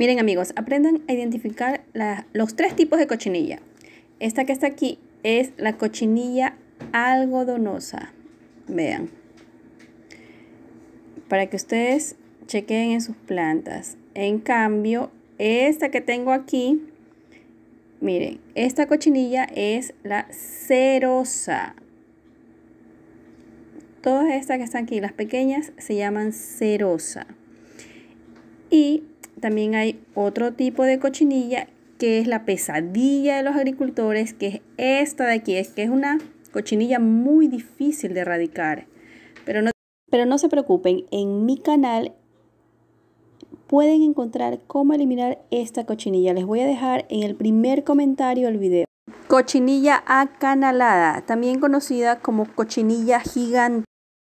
Miren amigos, aprendan a identificar los tres tipos de cochinilla. Esta que está aquí es la cochinilla algodonosa. Vean. Para que ustedes chequen en sus plantas. En cambio, esta que tengo aquí, miren, esta cochinilla es la cerosa. Todas estas que están aquí, las pequeñas, se llaman cerosa. Y también hay otro tipo de cochinilla que es la pesadilla de los agricultores, que es esta de aquí, es que es una cochinilla muy difícil de erradicar. Pero no, pero no se preocupen, en mi canal pueden encontrar cómo eliminar esta cochinilla. Les voy a dejar en el primer comentario el video. Cochinilla acanalada, también conocida como cochinilla gigante.